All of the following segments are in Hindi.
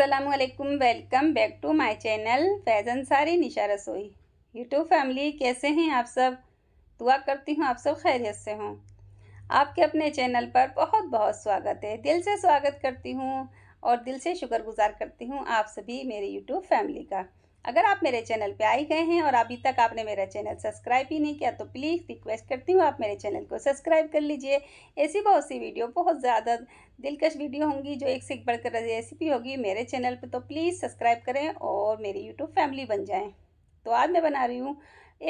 असलकुम welcome back to my channel फैज़न सारी निशा रसोई यूट्यूब फैमिली कैसे हैं आप सब दुआ करती हूँ आप सब खैरियत से हों आपके अपने चैनल पर बहुत बहुत स्वागत है दिल से स्वागत करती हूँ और दिल से शुक्रगुजार करती हूँ आप सभी मेरी यूट्यूब फैमिली का अगर आप मेरे चैनल पे आए गए हैं और अभी तक आपने मेरा चैनल सब्सक्राइब ही नहीं किया तो प्लीज़ रिक्वेस्ट करती हूँ आप मेरे चैनल को सब्सक्राइब कर लीजिए ऐसी बहुत सी वीडियो बहुत ज़्यादा दिलकश वीडियो होंगी जो एक से एक बढ़कर रेसिपी होगी मेरे चैनल पे तो प्लीज़ सब्सक्राइब करें और मेरी यूट्यूब फैमिली बन जाएँ तो आज मैं बना रही हूँ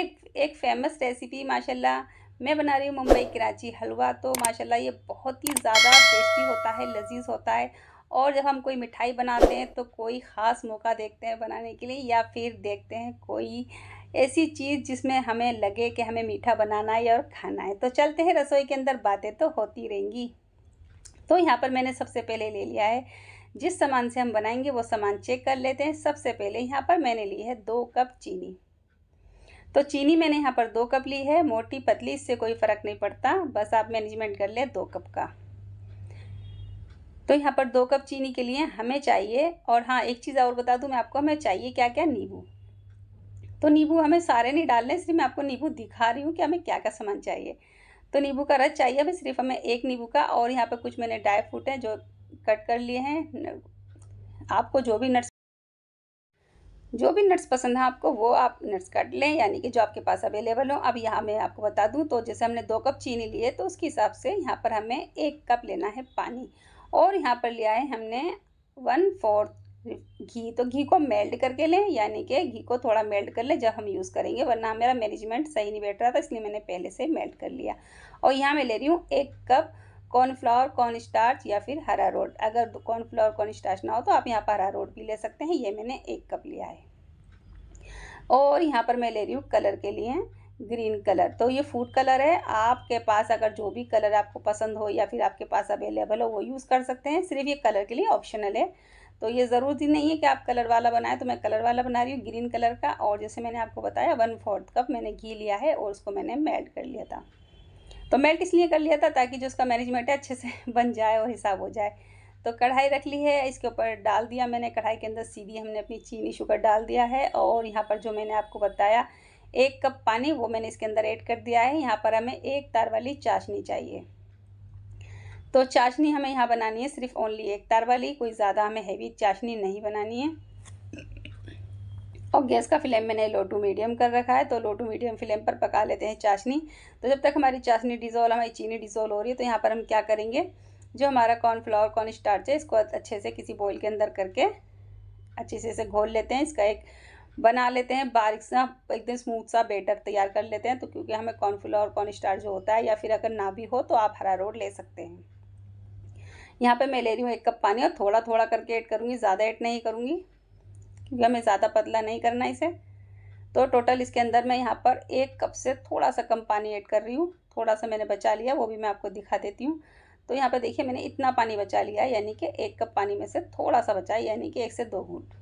एक एक फेमस रेसिपी माशाला मैं बना रही हूँ मुंबई कराची हलवा तो माशाला ये बहुत ही ज़्यादा टेस्टी होता है लजीज होता है और जब हम कोई मिठाई बनाते हैं तो कोई ख़ास मौका देखते हैं बनाने के लिए या फिर देखते हैं कोई ऐसी चीज़ जिसमें हमें लगे कि हमें मीठा बनाना है और खाना है तो चलते हैं रसोई के अंदर बातें तो होती रहेंगी तो यहाँ पर मैंने सबसे पहले ले लिया है जिस सामान से हम बनाएंगे वो सामान चेक कर लेते हैं सबसे पहले यहाँ पर मैंने ली है दो कप चीनी तो चीनी मैंने यहाँ पर दो कप ली है मोटी पतली इससे कोई फ़र्क नहीं पड़ता बस आप मैनेजमेंट कर ले दो कप का तो यहाँ पर दो कप चीनी के लिए हमें चाहिए और हाँ एक चीज़ और बता दूँ मैं आपको हमें चाहिए क्या क्या नींबू तो नींबू हमें सारे नहीं डालने इसलिए मैं आपको नींबू दिखा रही हूँ कि हमें क्या क्या सामान चाहिए तो नींबू का रस चाहिए हमें सिर्फ हमें एक नींबू का और यहाँ पर कुछ मैंने ड्राई फ्रूट हैं जो कट कर लिए हैं आपको जो भी नट्स जो भी नट्स पसंद हैं आपको वो आप नट्स काट लें यानी कि जो आपके पास अवेलेबल हो अब यहाँ मैं आपको बता दूँ तो जैसे हमने दो कप चीनी लिए तो उसके हिसाब से यहाँ पर हमें एक कप लेना है पानी और यहाँ पर लिया है हमने वन फोर्थ घी तो घी को मेल्ट करके लें यानी कि घी को थोड़ा मेल्ट कर लें जब हम यूज़ करेंगे वरना मेरा मैनेजमेंट सही नहीं बैठ रहा था इसलिए मैंने पहले से मेल्ट कर लिया और यहाँ मैं ले रही हूँ एक कप कॉर्नफ्लावर कॉर्न स्टार्च या फिर हरा रोड अगर कॉर्नफ्लावर कॉर्न स्टार्च ना हो तो आप यहाँ पर हरा रोड भी ले सकते हैं ये मैंने एक कप लिया है और यहाँ पर मैं ले रही हूँ कलर के लिए ग्रीन कलर तो ये फूड कलर है आपके पास अगर जो भी कलर आपको पसंद हो या फिर आपके पास अवेलेबल हो वो यूज़ कर सकते हैं सिर्फ ये कलर के लिए ऑप्शनल है तो ये ज़रूरी नहीं है कि आप कलर वाला बनाएं तो मैं कलर वाला बना रही हूँ ग्रीन कलर का और जैसे मैंने आपको बताया वन फोर्थ कप मैंने घी लिया है और उसको मैंने मेल्ट कर लिया था तो मेल्ट इसलिए कर लिया था ताकि जो उसका मैनेजमेंट है अच्छे से बन जाए और हिसाब हो जाए तो कढ़ाई रख ली है इसके ऊपर डाल दिया मैंने कढ़ाई के अंदर सीधी हमने अपनी चीनी शुगर डाल दिया है और यहाँ पर जो मैंने आपको बताया एक कप पानी वो मैंने इसके अंदर ऐड कर दिया है यहाँ पर हमें एक तार वाली चाशनी चाहिए तो चाशनी हमें यहाँ बनानी है सिर्फ ओनली एक तार वाली कोई ज़्यादा हमें हैवी चाशनी नहीं बनानी है और गैस का फ्लेम मैंने लो टू मीडियम कर रखा है तो लो टू मीडियम फ्लेम पर पका लेते हैं चाशनी तो जब तक हमारी चाशनी डिज़ोल्व हमारी चीनी डिज़ोल्व हो रही है तो यहाँ पर हम क्या करेंगे जो हमारा कॉर्नफ्लावर कॉर्न स्टार्च है इसको अच्छे से किसी बॉयल के अंदर करके अच्छे से इसे घोल लेते हैं इसका एक बना लेते हैं बारीक सा एकदम स्मूथ सा बेटर तैयार कर लेते हैं तो क्योंकि हमें कॉर्नफ्लोर कॉर्न स्टार जो होता है या फिर अगर ना भी हो तो आप हरा रोड ले सकते हैं यहाँ पे मैं ले रही हूँ एक कप पानी और थोड़ा थोड़ा करके ऐड करूँगी ज़्यादा ऐड नहीं करूँगी क्योंकि हमें ज़्यादा पतला नहीं करना इसे तो टोटल इसके अंदर मैं यहाँ पर एक कप से थोड़ा सा कम पानी ऐड कर रही हूँ थोड़ा सा मैंने बचा लिया वो भी मैं आपको दिखा देती हूँ तो यहाँ पर देखिए मैंने इतना पानी बचा लिया यानी कि एक कप पानी में से थोड़ा सा बचा यानी कि एक से दो घूट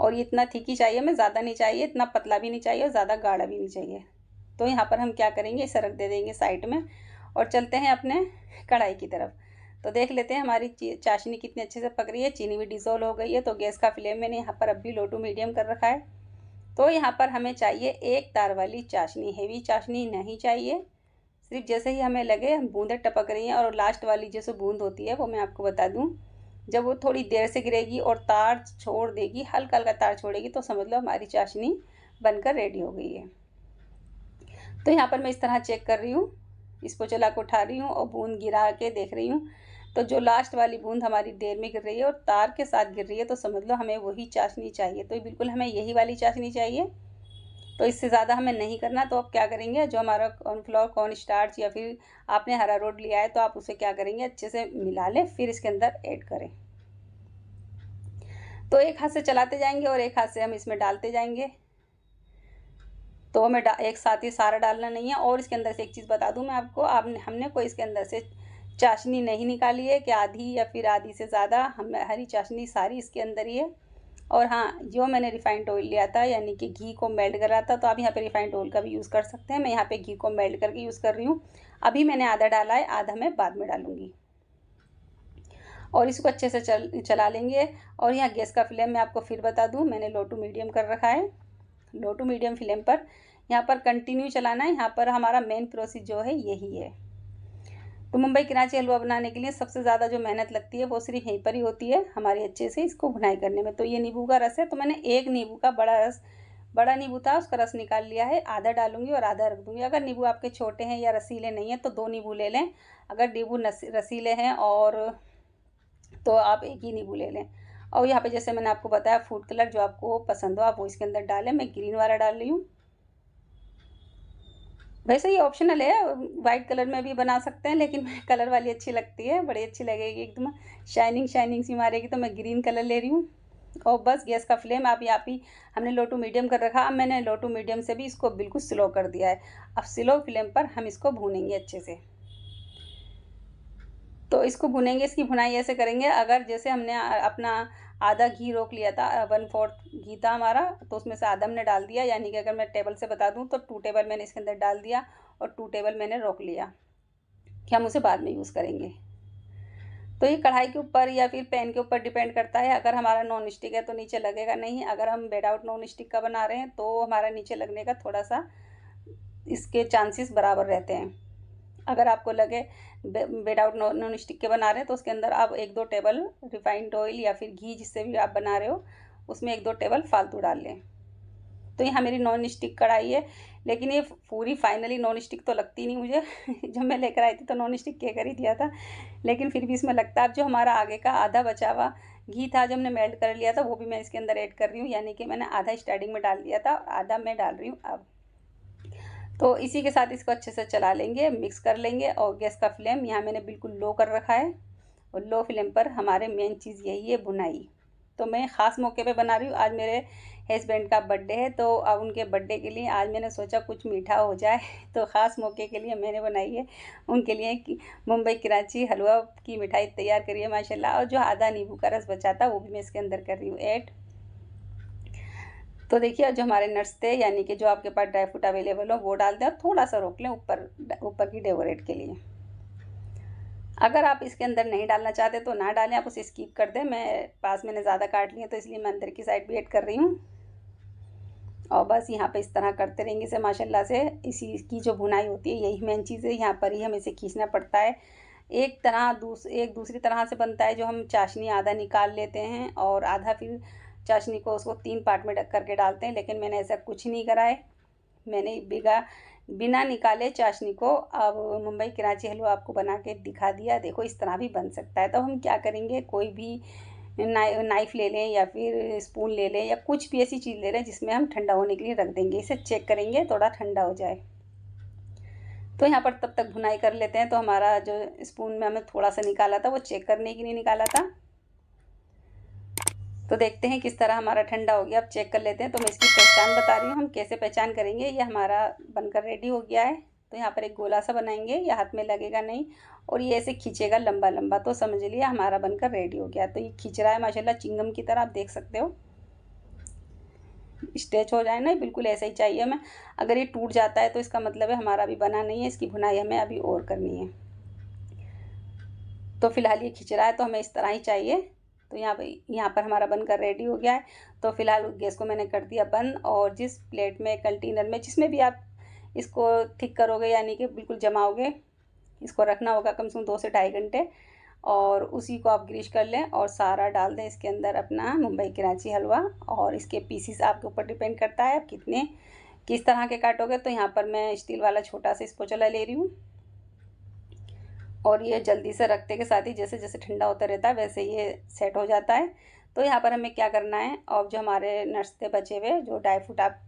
और ये इतना ठीक ही चाहिए हमें ज़्यादा नहीं चाहिए इतना पतला भी नहीं चाहिए और ज़्यादा गाढ़ा भी नहीं चाहिए तो यहाँ पर हम क्या करेंगे इसे रख दे देंगे साइड में और चलते हैं अपने कढ़ाई की तरफ तो देख लेते हैं हमारी चाशनी कितनी अच्छे से पक रही है चीनी भी डिज़ोल्व हो गई है तो गैस का फ्लेम मैंने यहाँ पर अब भी लो टू मीडियम कर रखा है तो यहाँ पर हमें चाहिए एक तार वाली चाशनी हेवी चाशनी नहीं चाहिए सिर्फ जैसे ही हमें लगे बूंदें टपक रही हैं और लास्ट वाली जैसे बूंद होती है वो मैं आपको बता दूँ जब वो थोड़ी देर से गिरेगी और तार छोड़ देगी हल्का हल्का तार छोड़ेगी तो समझ लो हमारी चाशनी बनकर रेडी हो गई है तो यहाँ पर मैं इस तरह चेक कर रही हूँ इस पोचला को उठा रही हूँ और बूंद गिरा के देख रही हूँ तो जो लास्ट वाली बूंद हमारी देर में गिर रही है और तार के साथ गिर रही है तो समझ लो हमें वही चाशनी चाहिए तो बिल्कुल हमें यही वाली चाशनी चाहिए तो इससे ज़्यादा हमें नहीं करना तो आप क्या करेंगे जो हमारा कॉर्नफ्लोर कॉर्न स्टार्च या फिर आपने हरा रोड लिया है तो आप उसे क्या करेंगे अच्छे से मिला लें फिर इसके अंदर ऐड करें तो एक हाथ से चलाते जाएंगे और एक हाथ से हम इसमें डालते जाएंगे तो हमें एक साथ ही सारा डालना नहीं है और इसके अंदर से एक चीज़ बता दूँ मैं आपको आपने हमने कोई इसके अंदर से चाशनी नहीं निकाली है कि आधी या फिर आधी से ज़्यादा हम हरी चाशनी सारी इसके अंदर ही है और हाँ जो मैंने रिफाइंड ऑयल लिया था यानी कि घी को मेल्ट करा था तो आप यहाँ पे रिफाइंड ऑयल का भी यूज़ कर सकते हैं मैं यहाँ पे घी को मेल्ट करके यूज़ कर रही हूँ अभी मैंने आधा डाला है आधा मैं बाद में डालूँगी और इसको अच्छे से चल चला लेंगे और यहाँ गैस का फ्लेम मैं आपको फिर बता दूँ मैंने लो टू मीडियम कर रखा है लो टू मीडियम फ्लेम पर यहाँ पर कंटिन्यू चलाना है यहाँ पर हमारा मेन प्रोसेस जो है यही है तो मुंबई कराची हलवा बनाने के लिए सबसे ज़्यादा जो मेहनत लगती है वो सिर्फ यहीं पर ही होती है हमारे अच्छे से इसको भुनाई करने में तो ये नींबू का रस है तो मैंने एक नींबू का बड़ा रस बड़ा नींबू था उसका रस निकाल लिया है आधा डालूंगी और आधा रख दूंगी अगर नींबू आपके छोटे हैं या रसीले नहीं हैं तो दो नींबू ले लें अगर नींबू रसीले हैं और तो आप एक ही नींबू ले लें और यहाँ पे जैसे मैंने आपको बताया फूड कलर जो आपको पसंद हो आप वो इसके अंदर डालें मैं ग्रीन वाला डाल रही हूँ वैसे ये ऑप्शनल है वाइट कलर में भी बना सकते हैं लेकिन कलर वाली अच्छी लगती है बड़ी अच्छी लगेगी एकदम शाइनिंग शाइनिंग सी मारेगी तो मैं ग्रीन कलर ले रही हूँ और बस गैस का फ्लेम आप यहाँ पी हमने लो टू मीडियम कर रखा अब मैंने लो टू मीडियम से भी इसको बिल्कुल स्लो कर दिया है अब स्लो फ्लेम पर हम इसको भूनेंगे अच्छे से तो इसको भुनेंगे इसकी भुनाई ऐसे करेंगे अगर जैसे हमने अपना आधा घी रोक लिया था वन फोर्थ घी था हमारा तो उसमें से आधा हमने डाल दिया यानी कि अगर मैं टेबल से बता दूँ तो टू टेबल मैंने इसके अंदर डाल दिया और टू टेबल मैंने रोक लिया कि हम उसे बाद में यूज़ करेंगे तो ये कढ़ाई के ऊपर या फिर पैन के ऊपर डिपेंड करता है अगर हमारा नॉन स्टिक है तो नीचे लगेगा नहीं अगर हम बेड आउट नॉन स्टिक का बना रहे हैं तो हमारा नीचे लगने का थोड़ा सा इसके चांसेस बराबर रहते हैं अगर आपको लगे विदाउट नॉन स्टिक के बना रहे हैं तो उसके अंदर आप एक दो टेबल रिफाइंड ऑयल या फिर घी जिससे भी आप बना रहे हो उसमें एक दो टेबल फालतू डाल लें तो यहाँ मेरी नॉन स्टिक कढ़ाई है लेकिन ये पूरी फाइनली नॉन स्टिक तो लगती नहीं मुझे जब मैं लेकर आई थी तो नॉन स्टिक के कर ही दिया था लेकिन फिर भी इसमें लगता है अब जो हमारा आगे का आधा बचा हुआ घी था जो हमने मेल्ट कर लिया था वो भी मैं इसके अंदर ऐड कर रही हूँ यानी कि मैंने आधा स्टार्टिंग में डाल दिया था आधा मैं डाल रही हूँ अब तो इसी के साथ इसको अच्छे से चला लेंगे मिक्स कर लेंगे और गैस का फ्लेम यहाँ मैंने बिल्कुल लो कर रखा है और लो फ्लेम पर हमारे मेन चीज़ यही है बुनाई तो मैं ख़ास मौके पे बना रही हूँ आज मेरे हस्बैंड का बर्थडे है तो अब उनके बर्थडे के लिए आज मैंने सोचा कुछ मीठा हो जाए तो ख़ास मौके के लिए मैंने बनाई है उनके लिए मुंबई कराची हलवा की मिठाई तैयार करी है माशाल्लाह और जो आधा नींबू का रस बचा था वो भी मैं इसके अंदर कर रही हूँ ऐड तो देखिए जो हमारे नट्स थे यानी कि जो आपके पास ड्राई फ्रूट अवेलेबल हो वो डाल दें और थोड़ा सा रोक लें ऊपर ऊपर की डेकोरेट के लिए अगर आप इसके अंदर नहीं डालना चाहते तो ना डालें आप उसे स्कीप कर दें मैं पास मैंने ज़्यादा काट लिए तो इसलिए मैं अंदर की साइड भी ऐड कर रही हूँ और बस यहाँ पे इस तरह करते रहेंगे इसे माशाल्लाह से इसी की जो बुनाई होती है यही मेन चीज़ है यहाँ पर ही हमें इसे खींचना पड़ता है एक तरह दूस एक दूसरी तरह से बनता है जो हम चाशनी आधा निकाल लेते हैं और आधा फिर चाशनी को उसको तीन पार्ट में ढक करके डालते हैं लेकिन मैंने ऐसा कुछ नहीं करा है मैंने बिगा बिना निकाले चाशनी को अब मुंबई कराची हलवा आपको बना के दिखा दिया देखो इस तरह भी बन सकता है तो हम क्या करेंगे कोई भी नाइ नाइफ़ ले लें या फिर स्पून ले लें या कुछ भी ऐसी चीज़ ले लें जिसमें हम ठंडा होने के लिए रख देंगे इसे चेक करेंगे थोड़ा ठंडा हो जाए तो यहाँ पर तब तक भुनाई कर लेते हैं तो हमारा जो स्पून में हमें थोड़ा सा निकाला था वो चेक करने के लिए निकाला था तो देखते हैं किस तरह हमारा ठंडा हो गया अब चेक कर लेते हैं तो मैं इसकी पहचान बता रही हूँ हम कैसे पहचान करेंगे ये हमारा बनकर रेडी हो गया है तो यहाँ पर एक गोला सा बनाएंगे या हाथ में लगेगा नहीं और ये ऐसे खींचेगा लंबा लंबा तो समझ लिया हमारा बनकर रेडी हो गया तो ये खींच रहा है माशाल्लाह चिंगम की तरह आप देख सकते हो स्ट्रेच हो जाए ना बिल्कुल ऐसा ही चाहिए हमें अगर ये टूट जाता है तो इसका मतलब है हमारा अभी बना नहीं है इसकी भुनाई हमें अभी और करनी है तो फिलहाल ये खिंच रहा है तो हमें इस तरह ही चाहिए तो यहाँ पर यहाँ पर हमारा बनकर रेडी हो गया है तो फिलहाल गैस को मैंने कर दिया बंद और जिस प्लेट में कंटेनर में जिसमें भी आप इसको थिक करोगे यानी कि बिल्कुल जमाओगे इसको रखना होगा कम से कम दो से ढाई घंटे और उसी को आप ग्रीस कर लें और सारा डाल दें इसके अंदर अपना मुंबई कराची हलवा और इसके पीसीस आपके ऊपर डिपेंड करता है आप कितने किस तरह के काटोगे तो यहाँ पर मैं स्टील वाला छोटा सा स्पोचला ले रही हूँ और ये जल्दी से रखते के साथ ही जैसे जैसे ठंडा होता रहता है वैसे ये सेट हो जाता है तो यहाँ पर हमें क्या करना है और जो हमारे थे बचे हुए जो ड्राई फ्रूट आप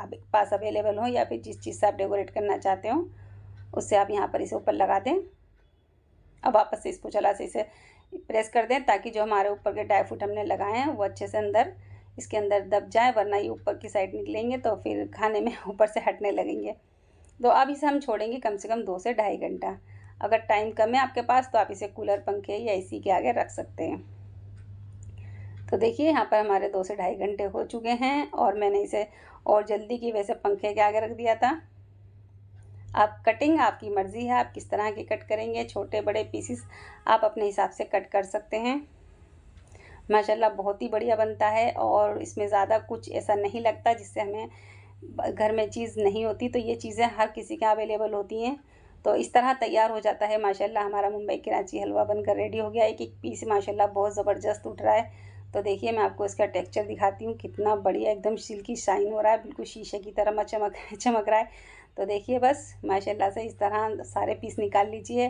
आपके पास अवेलेबल हो या फिर जिस चीज़ से आप डेकोरेट करना चाहते हो उससे आप यहाँ पर इसे ऊपर लगा दें अब वापस से इसको चला से इसे प्रेस कर दें ताकि जो हमारे ऊपर के ड्राई फ्रूट हमने लगाए हैं वो अच्छे से अंदर इसके अंदर दब जाए वरना ये ऊपर की साइड निकलेंगे तो फिर खाने में ऊपर से हटने लगेंगे तो अब इसे हम छोड़ेंगे कम से कम दो से ढाई घंटा अगर टाइम कम है आपके पास तो आप इसे कूलर पंखे या एसी के आगे रख सकते हैं तो देखिए यहाँ पर हमारे दो से ढाई घंटे हो चुके हैं और मैंने इसे और जल्दी की वैसे पंखे के आगे रख दिया था आप कटिंग आपकी मर्ज़ी है आप किस तरह के कट करेंगे छोटे बड़े पीसीस आप अपने हिसाब से कट कर सकते हैं माशाल्लाह बहुत ही बढ़िया बनता है और इसमें ज़्यादा कुछ ऐसा नहीं लगता जिससे हमें घर में चीज़ नहीं होती तो ये चीज़ें हर किसी के अवेलेबल होती हैं तो इस तरह तैयार हो जाता है माशाल्लाह हमारा मुंबई कराची हलवा बनकर रेडी हो गया है कि पीस माशाल्लाह बहुत ज़बरदस्त उठ रहा है तो देखिए मैं आपको इसका टेक्सचर दिखाती हूँ कितना बढ़िया एकदम सिल्की शाइन हो रहा है बिल्कुल शीशे की तरह चमक चमक रहा है तो देखिए बस माशा से इस तरह सारे पीस निकाल लीजिए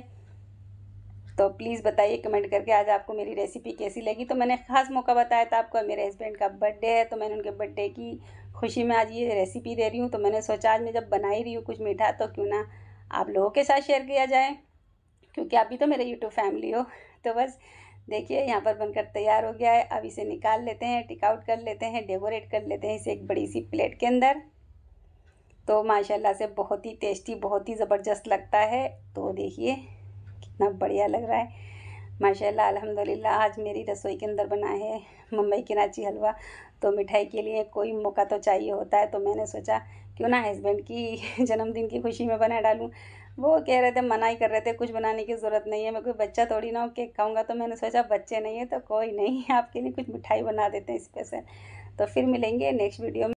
तो प्लीज़ बताइए कमेंट करके आज आपको मेरी रेसिपी कैसी लगी तो मैंने ख़ास मौका बताया था आपको मेरे हस्बैंड का बर्थडे है तो मैंने उनके बर्थडे की खुशी में आज ये रेसिपी दे रही हूँ तो मैंने सोचा आज मैं जब बना ही रही हूँ कुछ मीठा तो क्यों ना आप लोगों के साथ शेयर किया जाए क्योंकि आप भी तो मेरे यूट्यूब फैमिली हो तो बस देखिए यहाँ पर बनकर तैयार हो गया है अब इसे निकाल लेते हैं टिकआउट कर लेते हैं डेकोरेट कर लेते हैं इसे एक बड़ी सी प्लेट के अंदर तो माशाल्लाह से बहुत ही टेस्टी बहुत ही ज़बरदस्त लगता है तो देखिए कितना बढ़िया लग रहा है माशाल्लाह अल्हम्दुलिल्लाह आज मेरी रसोई के अंदर बना है मुंबई के नाची हलवा तो मिठाई के लिए कोई मौका तो चाहिए होता है तो मैंने सोचा क्यों ना हस्बैंड की जन्मदिन की खुशी में बना डालूँ वो कह रहे थे मना ही कर रहे थे कुछ बनाने की ज़रूरत नहीं है मैं कोई बच्चा थोड़ी ना हो केक खाऊंगा तो मैंने सोचा बच्चे नहीं है तो कोई नहीं आपके लिए कुछ मिठाई बना देते हैं स्पेशल तो फिर मिलेंगे नेक्स्ट वीडियो में